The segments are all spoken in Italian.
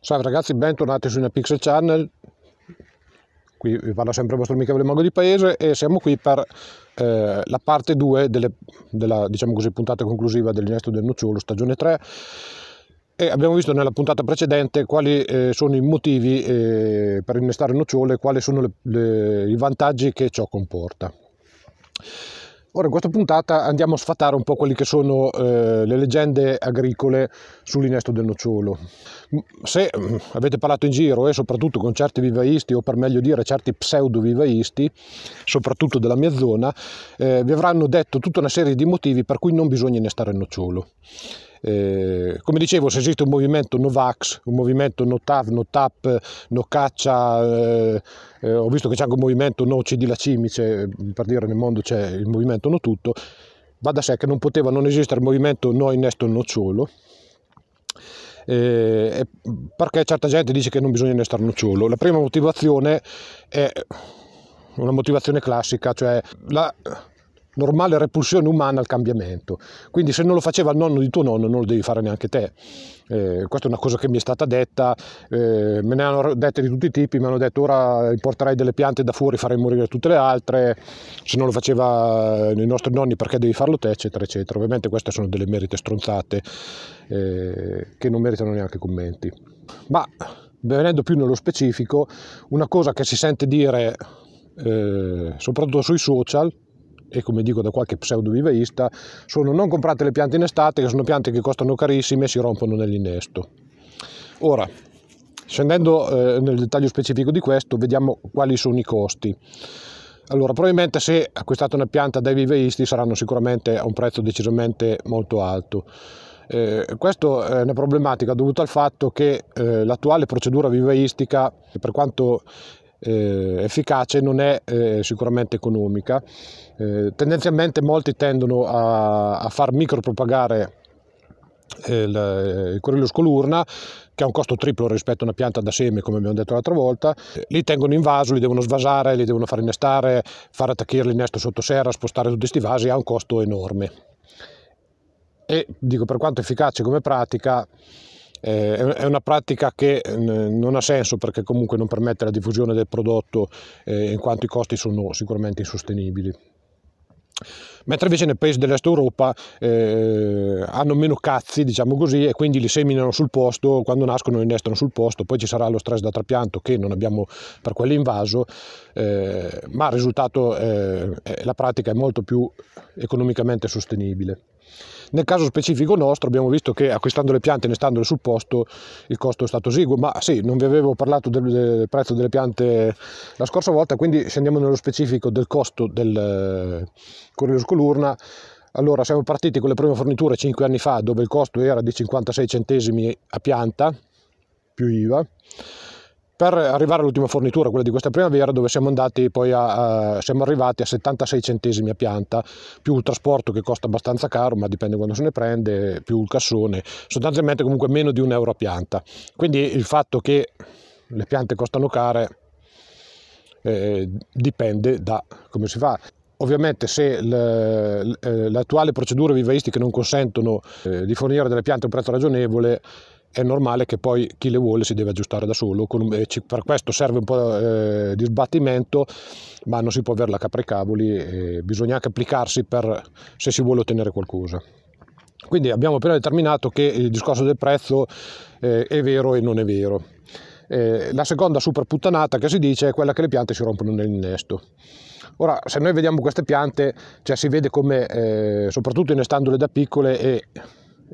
Salve ragazzi, bentornati su una Pixel Channel. Qui vi parla sempre il vostro amichevole mago di paese e siamo qui per eh, la parte 2 delle, della diciamo così, puntata conclusiva dell'innesto del nocciolo, stagione 3. E abbiamo visto nella puntata precedente quali eh, sono i motivi eh, per innestare il nocciolo e quali sono le, le, i vantaggi che ciò comporta. Ora in questa puntata andiamo a sfatare un po' quelle che sono eh, le leggende agricole sull'inesto del nocciolo. Se eh, avete parlato in giro e eh, soprattutto con certi vivaisti o per meglio dire certi pseudo vivaisti, soprattutto della mia zona, eh, vi avranno detto tutta una serie di motivi per cui non bisogna innestare il nocciolo. Eh, come dicevo, se esiste un movimento no vax, un movimento no TAV, no TAP, no caccia, eh, eh, ho visto che c'è anche un movimento no cedi la cimice, eh, per dire nel mondo c'è il movimento no tutto, va da sé che non poteva non esistere il movimento no innesto nocciolo, eh, perché certa gente dice che non bisogna innestare nocciolo. La prima motivazione è una motivazione classica, cioè la normale repulsione umana al cambiamento. Quindi se non lo faceva il nonno di tuo nonno non lo devi fare neanche te. Eh, questa è una cosa che mi è stata detta, eh, me ne hanno dette di tutti i tipi, mi hanno detto ora importerei delle piante da fuori, farei morire tutte le altre, se non lo faceva eh, i nostri nonni perché devi farlo te, eccetera, eccetera. Ovviamente queste sono delle merite stronzate eh, che non meritano neanche commenti. Ma venendo più nello specifico, una cosa che si sente dire eh, soprattutto sui social, e come dico da qualche pseudo viveista, sono non comprate le piante in estate, che sono piante che costano carissime e si rompono nell'innesto. Ora, scendendo eh, nel dettaglio specifico di questo, vediamo quali sono i costi. Allora, probabilmente se acquistate una pianta dai viveisti saranno sicuramente a un prezzo decisamente molto alto. Eh, questa è una problematica dovuta al fatto che eh, l'attuale procedura viveistica, per quanto eh, efficace non è eh, sicuramente economica. Eh, tendenzialmente molti tendono a, a far micropropagare eh, il, eh, il coriolosco l'urna che ha un costo triplo rispetto a una pianta da seme come abbiamo detto l'altra volta li tengono in vaso, li devono svasare, li devono far innestare far attacchire l'innesto sotto serra, spostare tutti questi vasi ha un costo enorme e dico per quanto efficace come pratica eh, è una pratica che eh, non ha senso perché comunque non permette la diffusione del prodotto eh, in quanto i costi sono sicuramente insostenibili. Mentre invece nei paesi dell'est Europa eh, hanno meno cazzi, diciamo così, e quindi li seminano sul posto, quando nascono li innestano sul posto, poi ci sarà lo stress da trapianto che non abbiamo per quell'invaso, eh, ma il risultato, eh, è, eh, la pratica è molto più economicamente sostenibile. Nel caso specifico nostro abbiamo visto che acquistando le piante ne standole sul posto il costo è stato esiguo, ma sì, non vi avevo parlato del, del prezzo delle piante la scorsa volta, quindi scendiamo nello specifico del costo del eh, Curios Colurna, allora siamo partiti con le prime forniture 5 anni fa dove il costo era di 56 centesimi a pianta più IVA per arrivare all'ultima fornitura, quella di questa primavera, dove siamo, andati poi a, a, siamo arrivati a 76 centesimi a pianta, più il trasporto che costa abbastanza caro, ma dipende quando se ne prende, più il cassone, sostanzialmente comunque meno di un euro a pianta. Quindi il fatto che le piante costano care eh, dipende da come si fa ovviamente se le eh, attuali procedure vivaistiche non consentono eh, di fornire delle piante a un prezzo ragionevole è normale che poi chi le vuole si deve aggiustare da solo, per questo serve un po' eh, di sbattimento, ma non si può averla capricavoli, bisogna anche applicarsi per, se si vuole ottenere qualcosa. Quindi abbiamo appena determinato che il discorso del prezzo eh, è vero e non è vero. Eh, la seconda super puttanata che si dice è quella che le piante si rompono nell'innesto. Ora, se noi vediamo queste piante, cioè si vede come, soprattutto innestandole da piccole e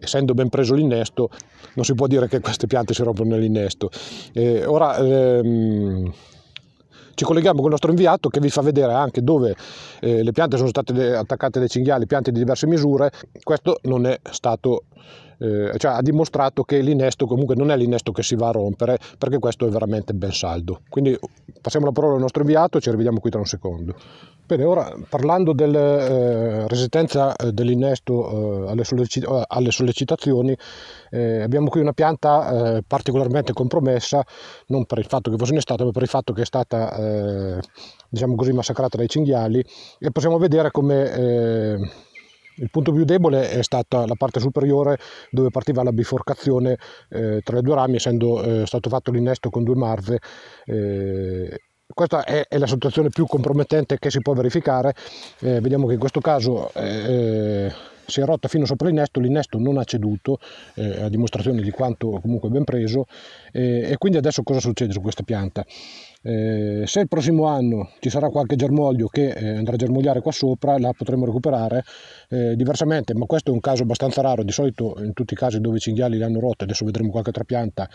essendo ben preso l'innesto, non si può dire che queste piante si rompono nell'innesto. Eh, ora ehm, ci colleghiamo con il nostro inviato che vi fa vedere anche dove eh, le piante sono state attaccate dai cinghiali, piante di diverse misure. Questo non è stato eh, cioè ha dimostrato che l'innesto comunque non è l'innesto che si va a rompere perché questo è veramente ben saldo. Quindi passiamo la parola al nostro inviato e ci rivediamo qui tra un secondo. Bene, ora parlando della eh, resistenza eh, dell'innesto eh, alle, sollecit eh, alle, sollecitazioni, eh, abbiamo qui una pianta particolarmente compromessa, non per il fatto che fosse innestata, ma per il fatto che è stata, diciamo così, massacrata dai cinghiali e possiamo vedere come il punto più debole è stata la parte superiore dove partiva la biforcazione tra i due rami, essendo stato fatto l'innesto con due marve questa è, è la situazione più compromettente che si può verificare. Eh, vediamo che in questo caso... Eh, eh si è rotta fino sopra l'innesto, l'innesto non ha ceduto, eh, a dimostrazione di quanto comunque ben preso, eh, e quindi adesso cosa succede su questa pianta? Eh, se il prossimo anno ci sarà qualche germoglio che eh, andrà a germogliare qua sopra, la potremo recuperare eh, diversamente, ma questo è un caso abbastanza raro, di solito in tutti i casi dove i cinghiali le hanno rotte, adesso vedremo qualche altra pianta,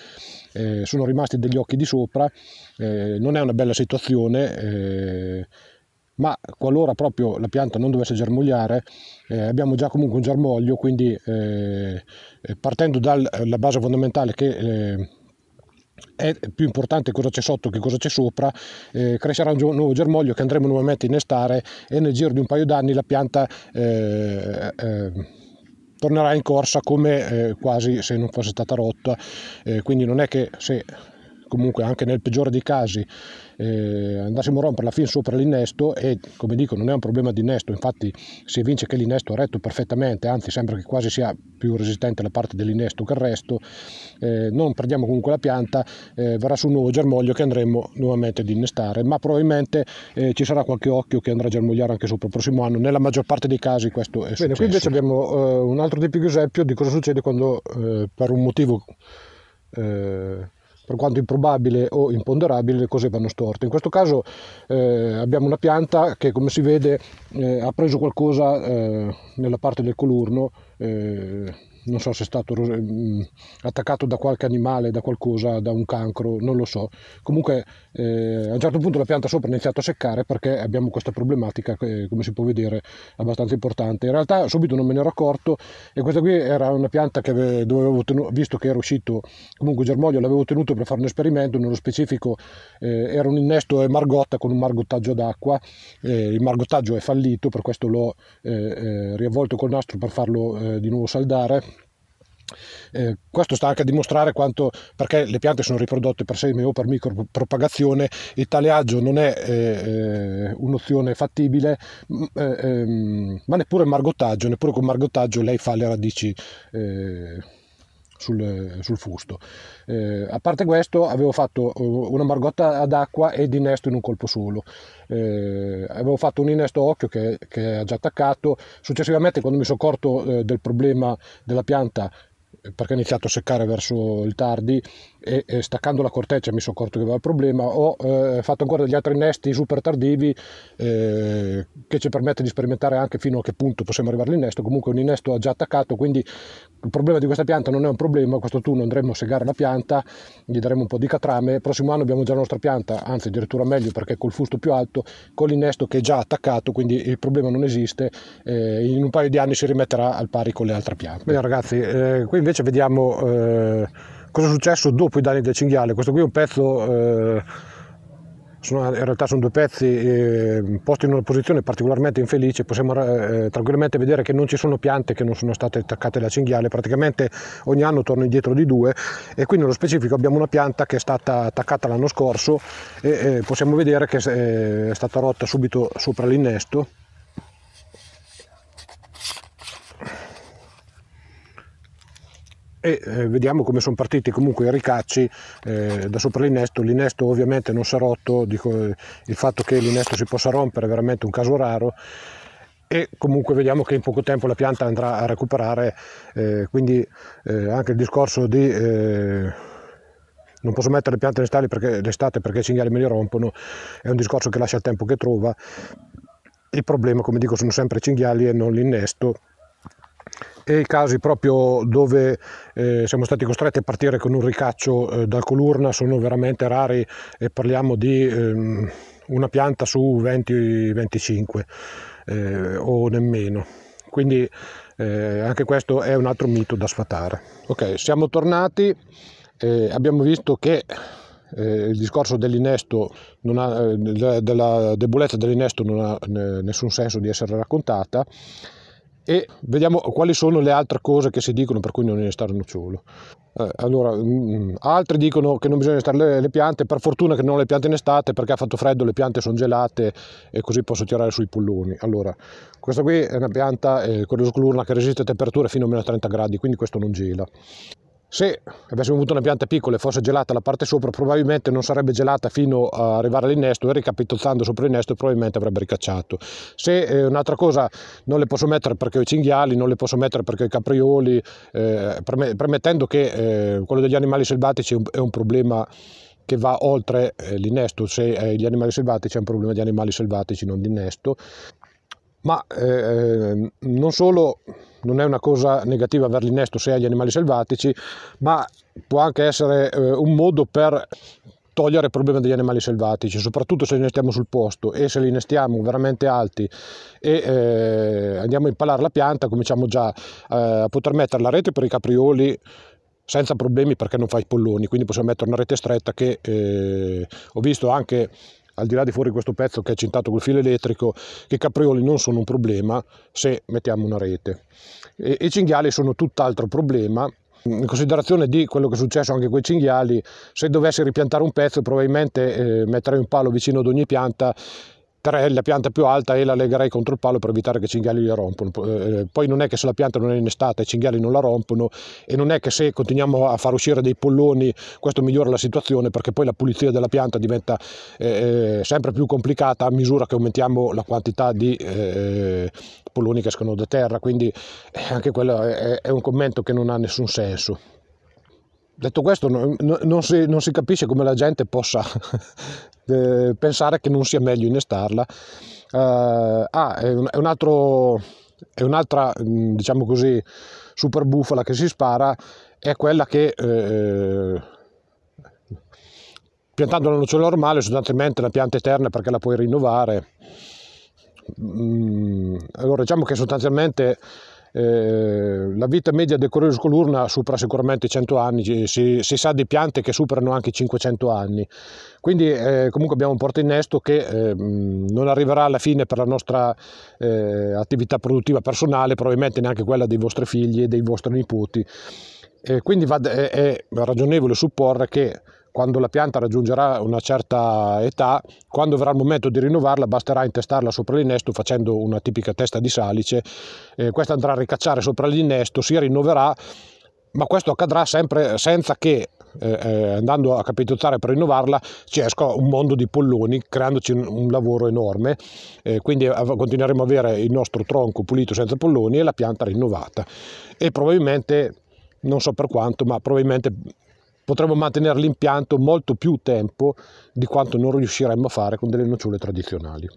eh, sono rimasti degli occhi di sopra, non è una bella situazione, ma qualora proprio la pianta non dovesse germogliare eh, abbiamo già comunque un germoglio quindi eh, eh, partendo dalla base fondamentale che eh, è più importante cosa c'è sotto che cosa c'è sopra, eh, crescerà un nuovo germoglio che andremo nuovamente a innestare e nel giro di un paio d'anni la pianta eh, eh, tornerà in corsa come eh, quasi se non fosse stata rotta, eh, quindi non è che se comunque anche nel peggiore dei casi eh, andassimo a romperla fin sopra l'innesto e come dico non è un problema di innesto, infatti si evince che l'innesto è retto perfettamente, anzi sembra che quasi sia più resistente la parte dell'innesto che il resto, eh, non perdiamo comunque la pianta, eh, verrà su un nuovo germoglio che andremo nuovamente ad innestare, ma probabilmente eh, ci sarà qualche occhio che andrà a germogliare anche sopra il prossimo anno, nella maggior parte dei casi questo è successo. Bene, qui invece abbiamo eh, un altro tipico esempio di cosa succede quando eh, per un motivo... Eh, per quanto improbabile o imponderabile, le cose vanno storte. In questo caso eh, abbiamo una pianta che come si vede eh, ha preso qualcosa eh, nella parte del colurno eh, non so se è stato mm, attaccato da qualche animale, da qualcosa, da un cancro, non lo so. Comunque eh, a un certo punto la pianta sopra ha iniziato a seccare perché abbiamo questa problematica che come si può vedere abbastanza importante. In realtà subito non me ne ero accorto e questa qui era una pianta che avevo tenuto, visto che era uscito comunque germoglio l'avevo tenuto per fare un esperimento, nello specifico eh, era un innesto e margotta con un margottaggio d'acqua, eh, il margottaggio è fallito per questo l'ho eh, eh, riavvolto col nastro per farlo eh, di nuovo saldare eh, questo sta anche a dimostrare quanto, perché le piante sono riprodotte per seme o per micropropagazione, il taleaggio non è eh, eh un'opzione fattibile, eh, ehm, ma neppure il margottaggio, neppure con margottaggio lei fa le radici. Eh, sul, sul, fusto. Eh, a parte questo, avevo fatto eh, una margotta ad acqua e di innesto in un colpo solo. Eh, avevo fatto un innesto occhio che, che ha già attaccato. Successivamente, quando mi sono accorto eh, del problema della pianta, perché ho iniziato a seccare verso il tardi e, e staccando la corteccia mi sono accorto che aveva il problema ho eh, fatto ancora degli altri innesti super tardivi eh, che ci permette di sperimentare anche fino a che punto possiamo arrivare all'innesto comunque un innesto già attaccato quindi il problema di questa pianta non è un problema, questo turno andremo a segare la pianta, gli daremo un po' di catrame, il prossimo anno abbiamo già la nostra pianta, anzi addirittura meglio perché col fusto più alto, con l'innesto che è già attaccato, quindi il problema non esiste, eh, in un paio di anni si rimetterà al pari con le altre piante. Bene ragazzi, eh, qui invece vediamo eh, cosa è successo dopo i danni del cinghiale, questo qui è un pezzo eh, sono, in realtà sono due pezzi eh, posti in una posizione particolarmente infelice, possiamo eh, tranquillamente vedere che non ci sono piante che non sono state attaccate da cinghiale, praticamente ogni anno torno indietro di due e qui nello specifico abbiamo una pianta che è stata attaccata l'anno scorso e eh, possiamo vedere che eh, è stata rotta subito sopra l'innesto e eh, vediamo come sono partiti comunque i ricacci eh, da sopra l'innesto, l'innesto ovviamente non si è rotto, dico, eh, il fatto che l'innesto si possa rompere è veramente un caso raro e comunque vediamo che in poco tempo la pianta andrà a recuperare, eh, quindi eh, anche il discorso di non posso mettere le piante in perché, d'estate perché i cinghiali me li rompono, è un discorso che lascia il tempo che trova. Il problema, come dico, sono sempre i cinghiali e non l'innesto e i casi proprio dove eh, siamo stati costretti a partire con un ricaccio eh, dal colurna sono veramente rari e parliamo di ehm, una pianta su 20-25 eh, o nemmeno. Quindi eh, anche questo è un altro mito da sfatare. Ok, siamo tornati, eh, abbiamo visto che eh, il discorso dell'innesto della debolezza dell'innesto non ha nessun senso di essere raccontata e vediamo quali sono le altre cose che si dicono per cui non è stare nocciolo. Eh, allora, mh, mm, mm, altri dicono che non bisogna stare le, le, piante, per fortuna che non le piante in estate perché ha fatto freddo, le piante sono gelate e così posso tirare sui pulloni. Allora, questa qui è una pianta, eh, quello sclurna, che resiste a temperature fino a meno 30 gradi, quindi questo non gela. Se avessimo avuto una pianta piccola e fosse gelata la parte sopra, probabilmente non sarebbe gelata fino a arrivare all'innesto e ricapitozzando sopra l'innesto probabilmente avrebbe ricacciato. Se eh, un'altra cosa non le posso mettere perché ho i cinghiali, non le posso mettere perché ho i caprioli, eh, premettendo che eh, quello degli animali selvatici è un problema che va oltre eh, l'innesto, se eh, gli animali selvatici è un problema di animali selvatici, non di innesto ma eh, non solo non è una cosa negativa aver l'innesto se agli animali selvatici, ma può anche essere eh, un modo per togliere il problema degli animali selvatici, soprattutto se li innestiamo sul posto e se li innestiamo veramente alti e eh, andiamo a impalare la pianta, cominciamo già eh, a poter mettere la rete per i caprioli senza problemi perché non fai i polloni, quindi possiamo mettere una rete stretta che eh, ho visto anche al di là di fuori questo pezzo che è cintato col filo elettrico, che i caprioli non sono un problema se mettiamo una rete. E, I cinghiali sono tutt'altro problema, in considerazione di quello che è successo anche con i cinghiali, se dovessi ripiantare un pezzo probabilmente eh, metterei un palo vicino ad ogni pianta tre, la pianta più alta e la legherei contro il palo per evitare che i cinghiali la rompano. Eh, poi non è che se la pianta non è innestata i cinghiali non la rompono e non è che se continuiamo a far uscire dei polloni questo migliora la situazione perché poi la pulizia della pianta diventa eh, eh sempre più complicata a misura che aumentiamo la quantità di eh, polloni che escono da terra, quindi eh, anche quello è, è un commento che non ha nessun senso. Detto questo, no, non, si, non, si, capisce come la gente possa eh, pensare che non sia meglio innestarla. Eh, ah, è, un, è, un altro, è un'altra, mm, diciamo così, super bufala che si spara, è quella che... Eh, eh, piantando la nocciola normale, sostanzialmente la pianta eterna perché la puoi rinnovare. Mm, allora diciamo che sostanzialmente eh, la vita media del Coriolis colurna supera sicuramente i 100 anni, si, si, sa di piante che superano anche i 500 anni, quindi eh, comunque abbiamo un porto innesto che eh, non arriverà alla fine per la nostra eh, attività produttiva personale, probabilmente neanche quella dei vostri figli e dei vostri nipoti. quindi va, è, è ragionevole supporre che quando la pianta raggiungerà una certa età, quando verrà il momento di rinnovarla basterà intestarla sopra l'innesto facendo una tipica testa di salice, eh, questa andrà a ricacciare sopra l'innesto, si rinnoverà, ma questo accadrà sempre senza che eh, eh andando a capitozzare per rinnovarla ci esca un mondo di polloni creandoci un, un lavoro enorme eh, quindi continueremo a avere il nostro tronco pulito senza polloni e la pianta rinnovata e probabilmente non so per quanto ma probabilmente potremmo mantenere l'impianto molto più tempo di quanto non riusciremmo a fare con delle nocciole tradizionali.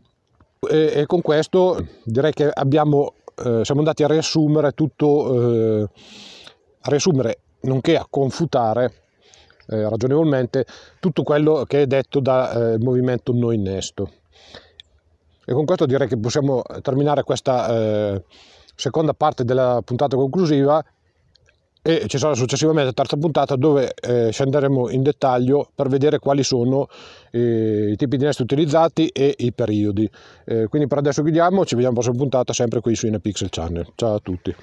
E, e con questo direi che abbiamo, eh, siamo andati a riassumere tutto, eh, a riassumere nonché a confutare eh, ragionevolmente tutto quello che è detto dal eh, movimento No Innesto. E con questo direi che possiamo terminare questa eh, seconda parte della puntata conclusiva e ci sarà successivamente la terza puntata dove eh, scenderemo in dettaglio per vedere quali sono eh, i tipi di nest utilizzati e i periodi. Eh, quindi per adesso chiudiamo, ci vediamo alla prossima puntata sempre qui su InePixel Channel. Ciao a tutti!